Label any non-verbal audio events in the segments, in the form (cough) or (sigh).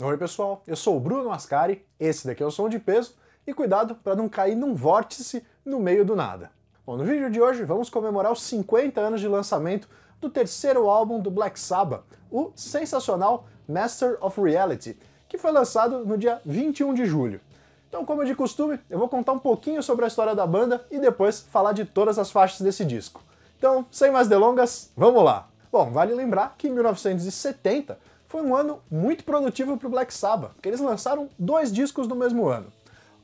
Oi pessoal, eu sou o Bruno Ascari, esse daqui é o Som de Peso, e cuidado para não cair num vórtice no meio do nada. Bom, no vídeo de hoje vamos comemorar os 50 anos de lançamento do terceiro álbum do Black Sabbath, o sensacional Master of Reality, que foi lançado no dia 21 de julho. Então, como de costume, eu vou contar um pouquinho sobre a história da banda e depois falar de todas as faixas desse disco. Então, sem mais delongas, vamos lá! Bom, vale lembrar que em 1970 foi um ano muito produtivo para o Black Sabbath, porque eles lançaram dois discos no mesmo ano.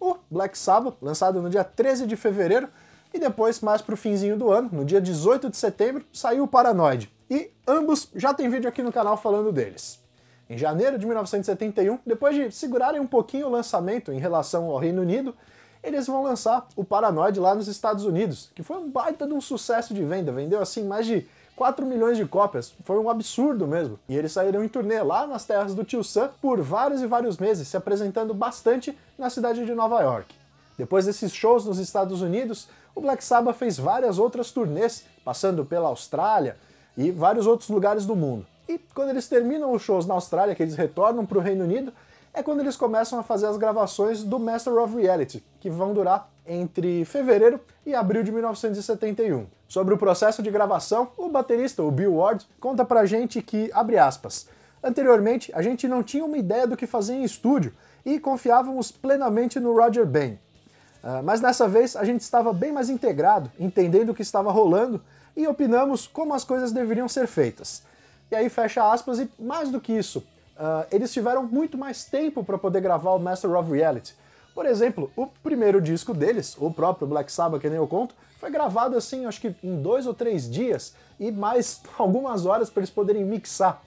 O Black Sabbath, lançado no dia 13 de fevereiro, e depois, mais para o finzinho do ano, no dia 18 de setembro, saiu o Paranoid. E ambos já tem vídeo aqui no canal falando deles. Em janeiro de 1971, depois de segurarem um pouquinho o lançamento em relação ao Reino Unido, eles vão lançar o Paranoid lá nos Estados Unidos, que foi um baita de um sucesso de venda, vendeu assim mais de 4 milhões de cópias. Foi um absurdo mesmo. E eles saíram em turnê lá nas terras do tio Sam por vários e vários meses, se apresentando bastante na cidade de Nova York. Depois desses shows nos Estados Unidos, o Black Sabbath fez várias outras turnês, passando pela Austrália e vários outros lugares do mundo. E quando eles terminam os shows na Austrália, que eles retornam para o Reino Unido, é quando eles começam a fazer as gravações do Master of Reality, que vão durar entre fevereiro e abril de 1971. Sobre o processo de gravação, o baterista, o Bill Ward, conta pra gente que, abre aspas, anteriormente a gente não tinha uma ideia do que fazer em estúdio e confiávamos plenamente no Roger Bain. Uh, ah, mas dessa vez a gente estava bem mais integrado, entendendo o que estava rolando e opinamos como as coisas deveriam ser feitas. E aí fecha aspas e mais do que isso, uh, eles tiveram muito mais tempo para poder gravar o Master of Reality. Por exemplo, o primeiro disco deles, o próprio Black Sabbath, que nem eu conto, foi gravado assim, acho que em dois ou três dias e mais (laughs) algumas horas para eles poderem mixar.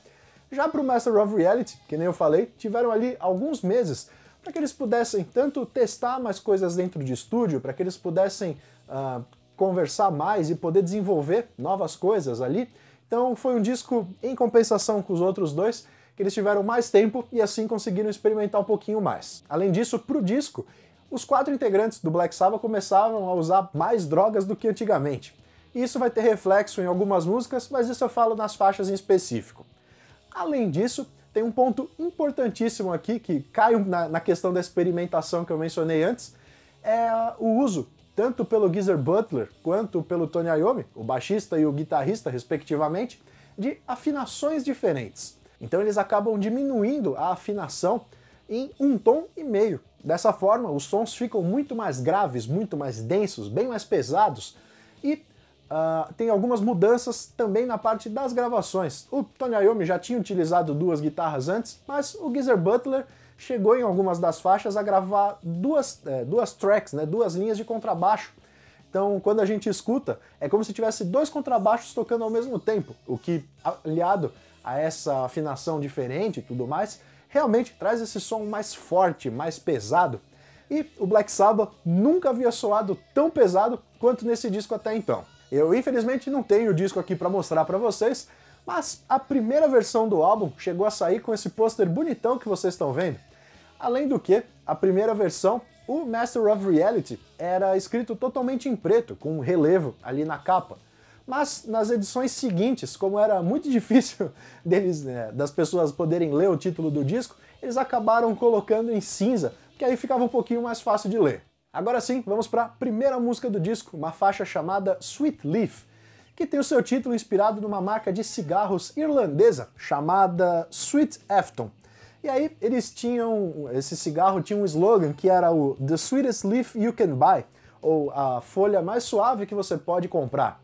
Já para o Master of Reality, que nem eu falei, tiveram ali alguns meses para que eles pudessem tanto testar mais coisas dentro de estúdio, para que eles pudessem uh, conversar mais e poder desenvolver novas coisas ali. Então foi um disco, em compensação com os outros dois, que eles tiveram mais tempo e assim conseguiram experimentar um pouquinho mais. Além disso, pro disco, os quatro integrantes do Black Sabbath começavam a usar mais drogas do que antigamente. isso vai ter reflexo em algumas músicas, mas isso eu falo nas faixas em específico. Além disso, tem um ponto importantíssimo aqui que cai na, na questão da experimentação que eu mencionei antes, é o uso tanto pelo Geezer Butler quanto pelo Tony Iommi, o baixista e o guitarrista, respectivamente, de afinações diferentes. Então eles acabam diminuindo a afinação em um tom e meio. Dessa forma, os sons ficam muito mais graves, muito mais densos, bem mais pesados e uh, tem algumas mudanças também na parte das gravações. O Tony Iommi já tinha utilizado duas guitarras antes, mas o Geezer Butler chegou em algumas das faixas a gravar duas, é, duas tracks, né, duas linhas de contrabaixo. Então, quando a gente escuta, é como se tivesse dois contrabaixos tocando ao mesmo tempo, o que, aliado a essa afinação diferente e tudo mais, realmente traz esse som mais forte, mais pesado. E o Black Sabbath nunca havia soado tão pesado quanto nesse disco até então. Eu infelizmente não tenho o disco aqui para mostrar para vocês, mas a primeira versão do álbum chegou a sair com esse pôster bonitão que vocês estão vendo. Além do que, a primeira versão, o Master of Reality, era escrito totalmente em preto, com um relevo ali na capa. Mas nas edições seguintes, como era muito (laughs) difícil deles, né, das pessoas poderem ler o título do disco, eles acabaram colocando em cinza, que aí ficava um pouquinho mais fácil de ler. Agora sim, vamos para a primeira música do disco, uma faixa chamada Sweet Leaf, que tem o seu título inspirado numa marca de cigarros irlandesa chamada Sweet Afton. E aí eles tinham, esse cigarro tinha um slogan que era o The Sweetest Leaf You Can Buy, ou a folha mais suave que você pode comprar.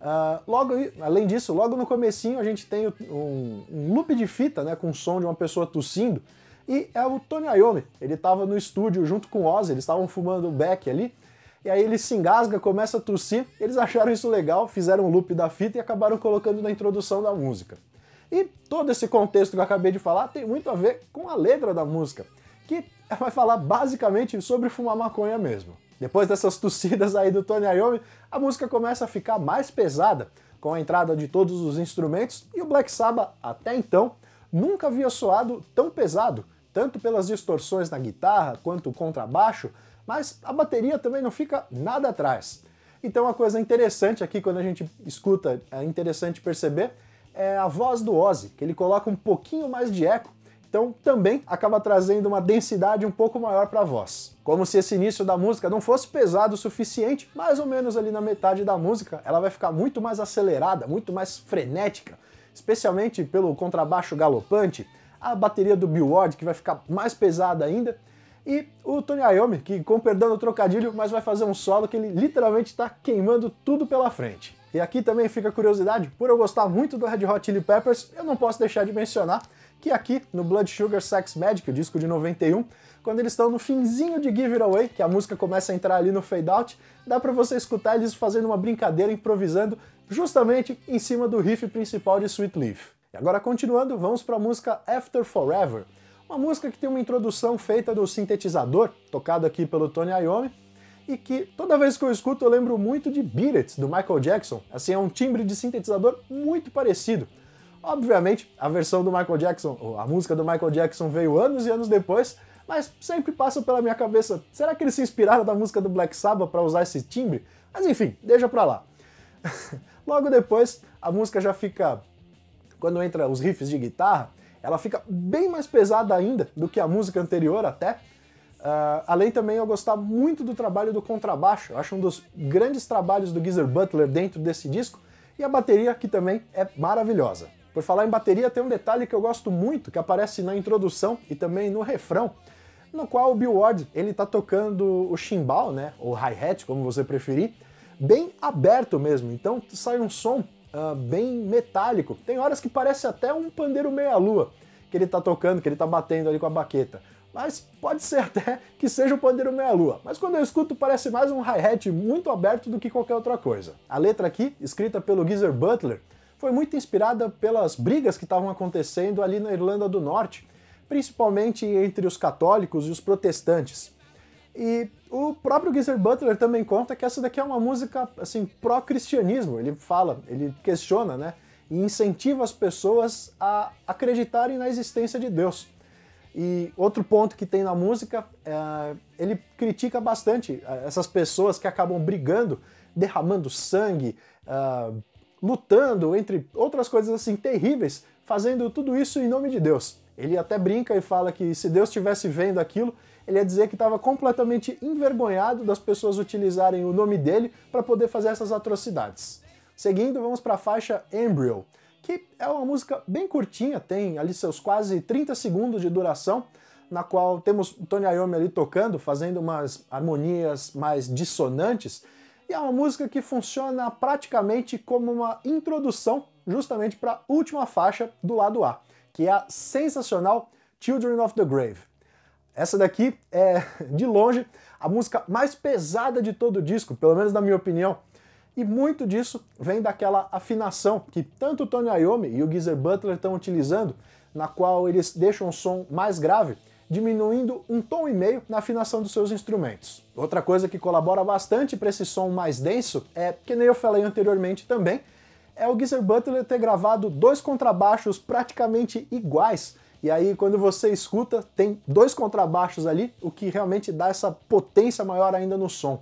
Ah, logo, além disso, logo no comecinho a gente tem um, um, loop de fita, né, com o som de uma pessoa tossindo, e é o Tony Iommi. Ele estava no estúdio junto com o Ozzy, eles estavam fumando um beck ali, e aí ele se engasga, começa a tossir, eles (laughs) acharam isso legal, fizeram um loop da fita e acabaram colocando na introdução da música. E todo esse contexto que eu acabei de falar tem muito a ver com a letra da música, que vai falar basicamente sobre fumar maconha mesmo. Depois dessas tossidas aí do Tony Iommi, a música começa a ficar mais pesada, com a entrada de todos os instrumentos, e o Black Sabbath, até então, nunca havia soado tão pesado, tanto pelas distorções na guitarra quanto o contrabaixo, mas a bateria também não fica nada atrás. Então uma coisa interessante aqui quando a gente escuta, é interessante perceber, é a voz do Ozzy, que ele coloca um pouquinho mais de eco então também acaba trazendo uma densidade um pouco maior para a voz. Como se esse início da música não fosse pesado o suficiente, mais ou menos ali na metade da música, ela vai ficar muito mais acelerada, muito mais frenética, especialmente pelo contrabaixo galopante, a bateria do Bill Ward que vai ficar mais pesada ainda, e o Tony Iommi, que com perdão do trocadilho, mas vai fazer um solo que ele literalmente está queimando tudo pela frente. E aqui também fica a curiosidade, por eu gostar muito do Red Hot Chili Peppers, eu não posso deixar de mencionar que é aqui no Blood Sugar Sex Magic, o disco de 91, quando eles estão no finzinho de Give It Away, que a música começa a entrar ali no fade out, dá para você escutar eles fazendo uma brincadeira, improvisando, justamente em cima do riff principal de Sweet Leaf. E agora continuando, vamos para a música After Forever, uma música que tem uma introdução feita do sintetizador, tocado aqui pelo Tony Iommi, e que toda vez que eu escuto eu lembro muito de Beat It, do Michael Jackson. Assim, é um timbre de sintetizador muito parecido. Obviamente, a versão do Michael Jackson, a música do Michael Jackson veio anos e anos depois, mas sempre passa pela minha cabeça, será que eles se inspiraram da música do Black Sabbath para usar esse timbre? Mas enfim, deixa pra lá. (laughs) Logo depois, a música já fica quando entra os riffs de guitarra, ela fica bem mais pesada ainda do que a música anterior até. Uh, além também eu gostar muito do trabalho do contrabaixo, eu acho um dos grandes trabalhos do Geezer Butler dentro desse disco, e a bateria que também é maravilhosa. Por falar em bateria, tem um detalhe que eu gosto muito, que aparece na introdução e também no refrão, no qual o Bill Ward ele tá tocando o chimbal, né, ou hi-hat, como você preferir, bem aberto mesmo. Então sai um som uh, bem metálico. Tem horas que parece até um pandeiro meia-lua que ele tá tocando, que ele tá batendo ali com a baqueta. Mas pode ser até que seja o pandeiro meia-lua. Mas quando eu escuto, parece mais um hi-hat muito aberto do que qualquer outra coisa. A letra aqui, escrita pelo Geezer Butler, foi muito inspirada pelas brigas que estavam acontecendo ali na Irlanda do Norte, principalmente entre os católicos e os protestantes. E o próprio Geezer Butler também conta que essa daqui é uma música assim pró-cristianismo. Ele fala, ele questiona, né, e incentiva as pessoas a acreditarem na existência de Deus. E outro ponto que tem na música, é, ele critica bastante eh, essas pessoas que acabam brigando, derramando sangue, uh, lutando, entre outras coisas assim terríveis, fazendo tudo isso em nome de Deus. Ele até brinca e fala que se Deus estivesse vendo aquilo, ele ia dizer que estava completamente envergonhado das pessoas utilizarem o nome dele para poder fazer essas atrocidades. Seguindo, vamos para a faixa Embryo, que é uma música bem curtinha, tem ali seus quase 30 segundos de duração, na qual temos o Tony Iommi ali tocando, fazendo umas harmonias mais dissonantes, e é uma música que funciona praticamente como uma introdução justamente para a última faixa do lado A, que é a sensacional Children of the Grave. Essa daqui é, de longe, a música mais pesada de todo o disco, pelo menos na minha opinião. E muito disso vem daquela afinação que tanto o Tony Iommi e o Geezer Butler estão utilizando, na qual eles deixam um som mais grave, diminuindo um tom e meio na afinação dos seus instrumentos. Outra coisa que colabora bastante para esse som mais denso é, que nem eu falei anteriormente também, é o Geezer Butler ter gravado dois contrabaixos praticamente iguais. E aí, quando você escuta, tem dois contrabaixos ali, o que realmente dá essa potência maior ainda no som.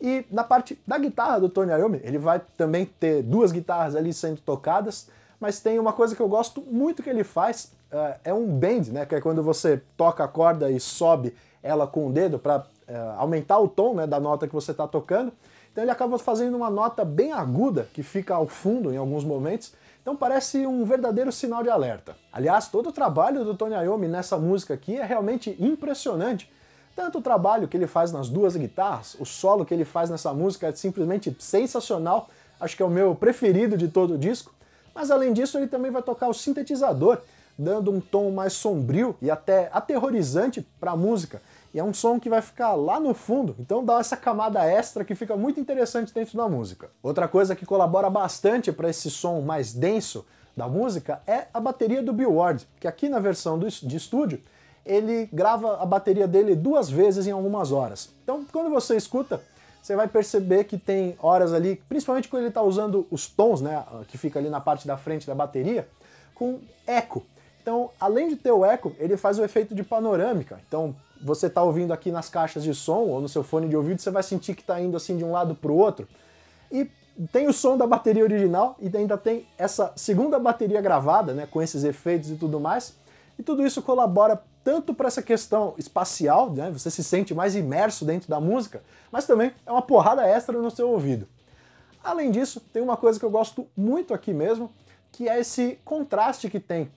E na parte da guitarra do Tony Iommi, ele vai também ter duas guitarras ali sendo tocadas, mas tem uma coisa que eu gosto muito que ele faz, uh, é um bend, né? Que é quando você toca a corda e sobe ela com o dedo para uh, eh, aumentar o tom né, da nota que você está tocando. Então ele acaba fazendo uma nota bem aguda que fica ao fundo em alguns momentos. Então parece um verdadeiro sinal de alerta. Aliás, todo o trabalho do Tony Iommi nessa música aqui é realmente impressionante. Tanto o trabalho que ele faz nas duas guitarras, o solo que ele faz nessa música é simplesmente sensacional. Acho que é o meu preferido de todo o disco. Mas além disso, ele também vai tocar o sintetizador, dando um tom mais sombrio e até aterrorizante para a música. E é um som que vai ficar lá no fundo, então dá essa camada extra que fica muito interessante dentro da música. Outra coisa que colabora bastante para esse som mais denso da música é a bateria do Bill Ward, que aqui na versão de estúdio ele grava a bateria dele duas vezes em algumas horas. Então, quando você escuta, você vai perceber que tem horas ali, principalmente quando ele está usando os tons, né, que fica ali na parte da frente da bateria, com eco. Então, além de ter o eco, ele faz o efeito de panorâmica. Então, você está ouvindo aqui nas caixas de som ou no seu fone de ouvido, você vai sentir que está indo assim de um lado para o outro. E tem o som da bateria original e ainda tem essa segunda bateria gravada, né, com esses efeitos e tudo mais. E tudo isso colabora tanto para essa questão espacial, né, você se sente mais imerso dentro da música, mas também é uma porrada extra no seu ouvido. Além disso, tem uma coisa que eu gosto muito aqui mesmo, que é esse contraste que tem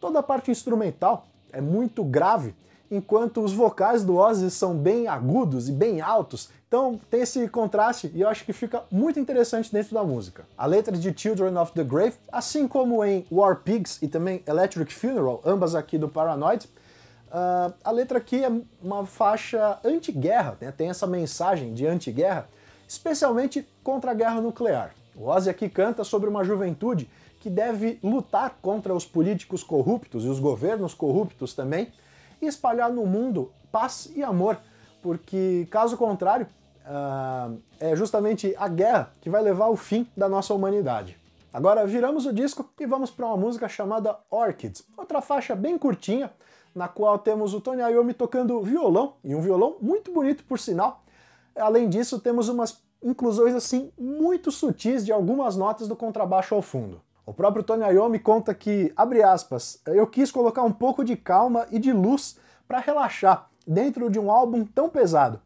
Toda a parte instrumental é muito grave, enquanto os vocais do Ozzy são bem agudos e bem altos. Então tem esse contraste e eu acho que fica muito interessante dentro da música. A letra de Children of the Grave, assim como em War Pigs e também Electric Funeral, ambas aqui do Paranoid, uh, a letra aqui é uma faixa anti-guerra, né? tem essa mensagem de anti-guerra, especialmente contra a guerra nuclear. O Ozzy aqui canta sobre uma juventude que deve lutar contra os políticos corruptos e os governos corruptos também e espalhar no mundo paz e amor, porque caso contrário, uh, é justamente a guerra que vai levar ao fim da nossa humanidade. Agora viramos o disco e vamos para uma música chamada Orchids, outra faixa bem curtinha, na qual temos o Tony Iommi tocando violão, e um violão muito bonito por sinal. Além disso, temos umas inclusões assim muito sutis de algumas notas do contrabaixo ao fundo. O próprio Tony Ayomi conta que, abre aspas, eu quis colocar um pouco de calma e de luz para relaxar dentro de um álbum tão pesado.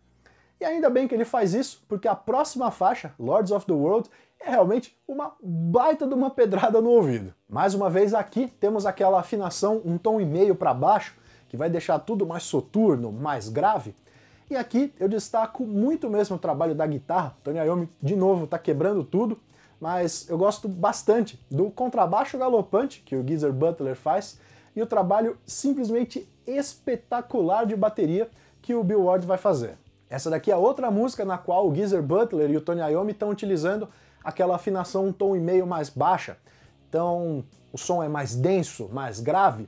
E ainda bem que ele faz isso, porque a próxima faixa, Lords of the World, é realmente uma baita de uma pedrada no ouvido. Mais uma vez aqui temos aquela afinação um tom e meio para baixo, que vai deixar tudo mais soturno, mais grave. E aqui eu destaco muito mesmo o trabalho da guitarra. Tony Iommi de novo está quebrando tudo mas eu gosto bastante do contrabaixo galopante que o Geezer Butler faz e o trabalho simplesmente espetacular de bateria que o Bill Ward vai fazer. Essa daqui é outra música na qual o Geezer Butler e o Tony Iommi estão utilizando aquela afinação um tom e meio mais baixa. Então, o som é mais denso, mais grave.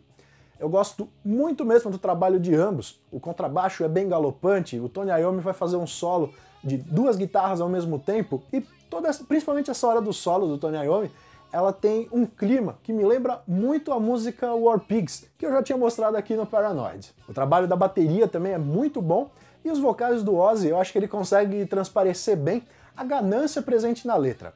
Eu gosto muito mesmo do trabalho de ambos. O contrabaixo é bem galopante, o Tony Iommi vai fazer um solo de duas guitarras ao mesmo tempo e toda, principalmente essa hora do solo do Tony Iommi, ela tem um clima que me lembra muito a música War Pigs, que eu já tinha mostrado aqui no Paranoid. O trabalho da bateria também é muito bom, e os vocais do Ozzy, eu acho que ele consegue transparecer bem a ganância presente na letra.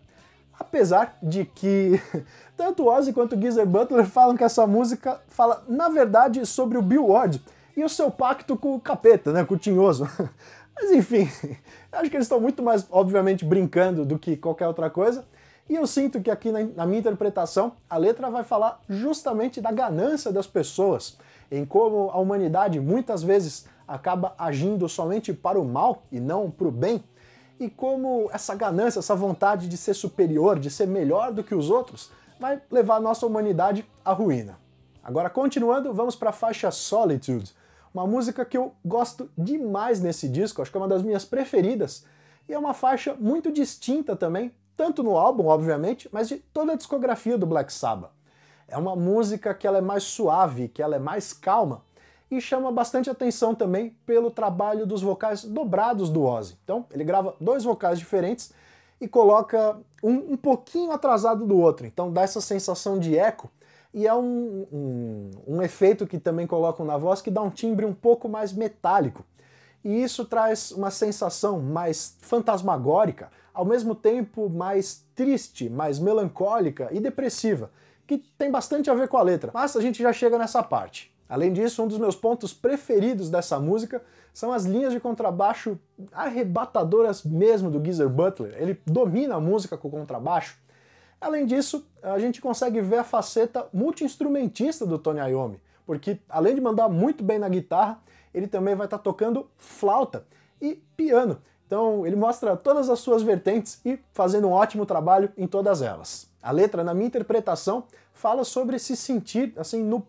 Apesar de que (laughs) tanto Ozzy quanto Geezer Butler falam que essa música fala, na verdade, sobre o Bill Ward e o seu pacto com o capeta, né, com o tinhoso. (laughs) Mas enfim, (laughs) acho que eles estão muito mais, obviamente, brincando do que qualquer outra coisa. E eu sinto que aqui na, na, minha interpretação, a letra vai falar justamente da ganância das pessoas, em como a humanidade muitas vezes acaba agindo somente para o mal e não para o bem, e como essa ganância, essa vontade de ser superior, de ser melhor do que os outros, vai levar a nossa humanidade à ruína. Agora, continuando, vamos para a faixa Solitude uma música que eu gosto demais nesse disco, acho que é uma das minhas preferidas, e é uma faixa muito distinta também, tanto no álbum, obviamente, mas de toda a discografia do Black Sabbath. É uma música que ela é mais suave, que ela é mais calma, e chama bastante atenção também pelo trabalho dos vocais dobrados do Ozzy. Então, ele grava dois vocais diferentes e coloca um um pouquinho atrasado do outro, então dá essa sensação de eco, e é um, um, um, efeito que também colocam na voz que dá um timbre um pouco mais metálico. E isso traz uma sensação mais fantasmagórica, ao mesmo tempo mais triste, mais melancólica e depressiva, que tem bastante a ver com a letra, mas a gente já chega nessa parte. Além disso, um dos meus pontos preferidos dessa música são as linhas de contrabaixo arrebatadoras mesmo do Geezer Butler. Ele domina a música com o contrabaixo Além disso, a gente consegue ver a faceta multiinstrumentista do Tony Iommi, porque além de mandar muito bem na guitarra, ele também vai estar tá tocando flauta e piano. Então ele mostra todas as suas vertentes e fazendo um ótimo trabalho em todas elas. A letra, na minha interpretação, fala sobre se sentir assim no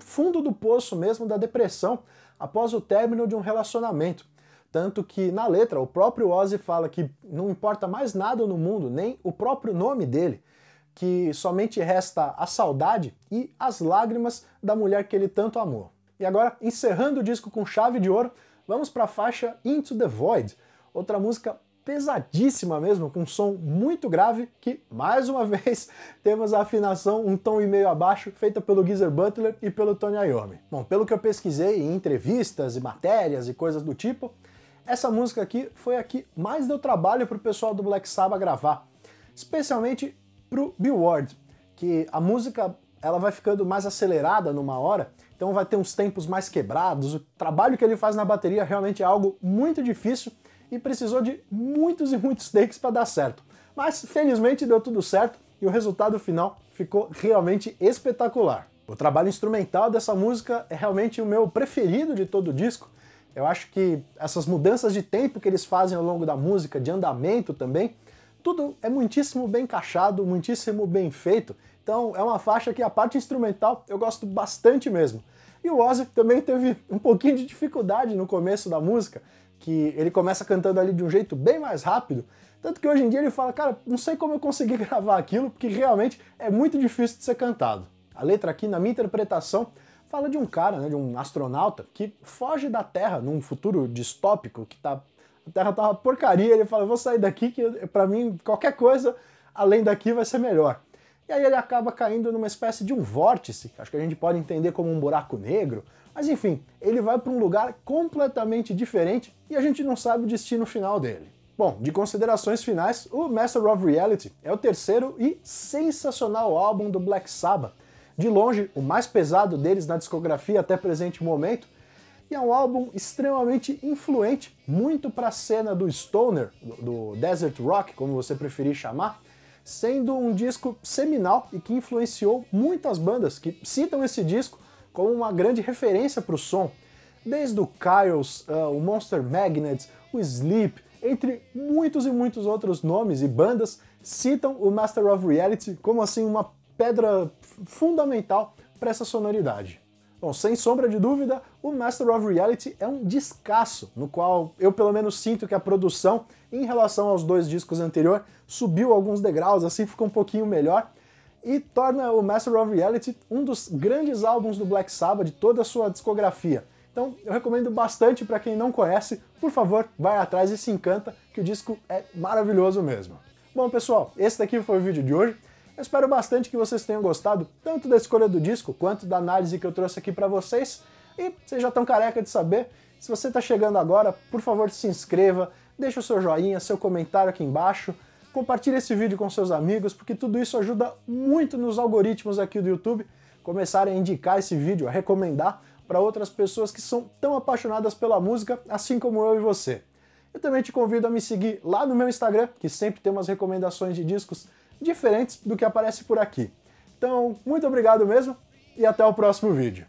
fundo do poço mesmo da depressão após o término de um relacionamento. Tanto que na letra o próprio Ozzy fala que não importa mais nada no mundo, nem o próprio nome dele, que somente resta a saudade e as lágrimas da mulher que ele tanto amou. E agora, encerrando o disco com chave de ouro, vamos para a faixa Into the Void, outra música pesadíssima mesmo, com um som muito grave, que mais uma (laughs) vez temos a afinação um tom e meio abaixo, feita pelo Geezer Butler e pelo Tony Iommi. Bom, pelo que eu pesquisei em entrevistas e matérias e coisas do tipo, essa música aqui foi a que mais deu trabalho pro pessoal do Black Sabbath gravar, especialmente pro Bill Ward, que a música ela vai ficando mais acelerada numa hora, então vai ter uns tempos mais quebrados. O trabalho que ele faz na bateria realmente é algo muito difícil e precisou de muitos e muitos takes para dar certo. Mas felizmente deu tudo certo e o resultado final ficou realmente espetacular. O trabalho instrumental dessa música é realmente o meu preferido de todo o disco, eu acho que essas mudanças de tempo que eles fazem ao longo da música, de andamento também, tudo é muitíssimo bem encaixado, muitíssimo bem feito. Então é uma faixa que a parte instrumental eu gosto bastante mesmo. E o Ozzy também teve (laughs) um pouquinho de dificuldade no começo da música, que ele começa cantando ali de um jeito bem mais rápido, tanto que hoje em dia ele fala, cara, não sei como eu consegui (laughs) gravar aquilo, porque realmente é muito difícil de ser cantado. A letra aqui, na minha interpretação, Fala de um cara, né, de um astronauta que foge da Terra num futuro distópico que tá a Terra tá uma porcaria, ele fala, vou sair daqui que para mim qualquer coisa além daqui vai ser melhor. E aí ele acaba caindo numa espécie de um vórtice, acho que a gente pode entender como um buraco negro, mas enfim, ele vai para um lugar completamente diferente e a gente não sabe o destino final dele. Bom, de considerações finais, o Master of Reality é o terceiro e sensacional álbum do Black Sabbath, de longe o mais pesado deles na discografia até presente momento, e é um álbum extremamente influente, muito para a cena do stoner, do, do desert rock, como você preferir chamar, sendo um disco seminal e que influenciou muitas bandas que citam esse disco como uma grande referência para o som, desde o Kyles, uh, o Monster Magnets, o Sleep, entre muitos e muitos outros nomes e bandas citam o Master of Reality como assim uma pedra fundamental para essa sonoridade. Bom, sem sombra de dúvida, o Master of Reality é um descasso, no qual eu pelo menos sinto que a produção, em relação aos dois discos anterior, subiu alguns degraus, assim fica um pouquinho melhor, e torna o Master of Reality um dos grandes álbuns do Black Sabbath de toda a sua discografia. Então eu recomendo bastante para quem não conhece, por favor, vai atrás e se encanta, que o disco é maravilhoso mesmo. Bom pessoal, esse daqui foi o vídeo de hoje. Eu espero bastante que vocês tenham gostado tanto da escolha do disco quanto da análise que eu trouxe aqui para vocês. E vocês já estão careca de saber, se você está chegando agora, por favor se inscreva, deixe o seu joinha, seu comentário aqui embaixo, compartilhe esse vídeo com seus amigos, porque tudo isso ajuda muito nos algoritmos aqui do YouTube começarem a indicar esse vídeo, a recomendar para outras pessoas que são tão apaixonadas pela música, assim como eu e você. Eu também te convido a me seguir lá no meu Instagram, que sempre tem umas recomendações de discos diferentes do que aparece por aqui. Então, muito obrigado mesmo e até o próximo vídeo.